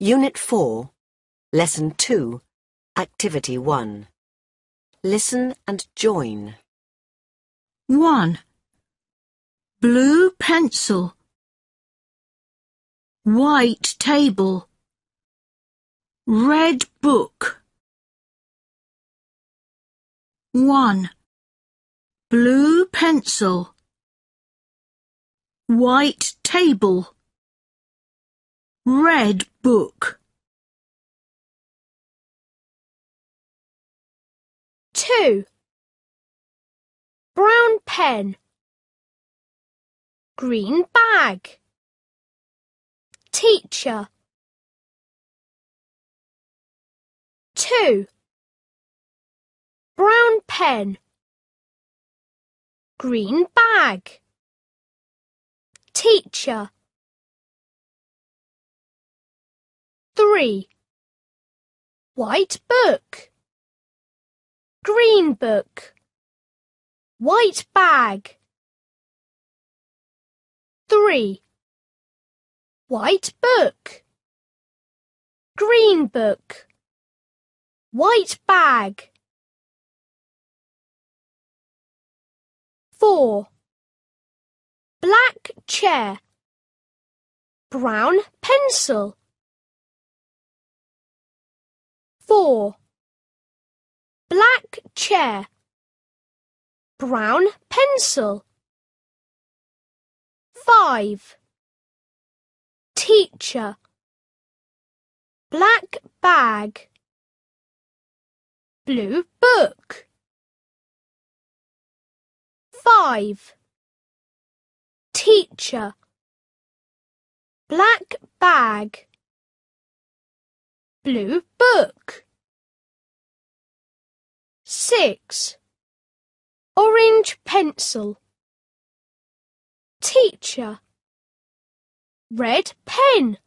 Unit 4, Lesson 2, Activity 1. Listen and join. 1. Blue pencil. White table. Red book. 1. Blue pencil. White table. Red book. Two. Brown pen. Green bag. Teacher. Two. Brown pen. Green bag. Teacher. three. White book. Green book. White bag. Three. White book. Green book. White bag. Four. Black chair. Brown pencil four. Black chair. Brown pencil. Five. Teacher. Black bag. Blue book. Five. Teacher. Black bag. Blue book. 6. Orange pencil. Teacher. Red pen.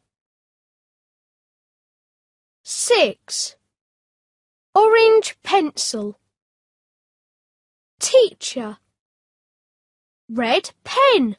6. Orange pencil. Teacher. Red pen.